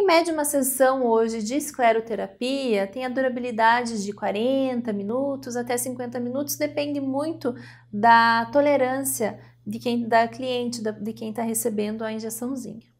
Em média, uma sessão hoje de escleroterapia tem a durabilidade de 40 minutos até 50 minutos, depende muito da tolerância de quem, da cliente, de quem está recebendo a injeçãozinha.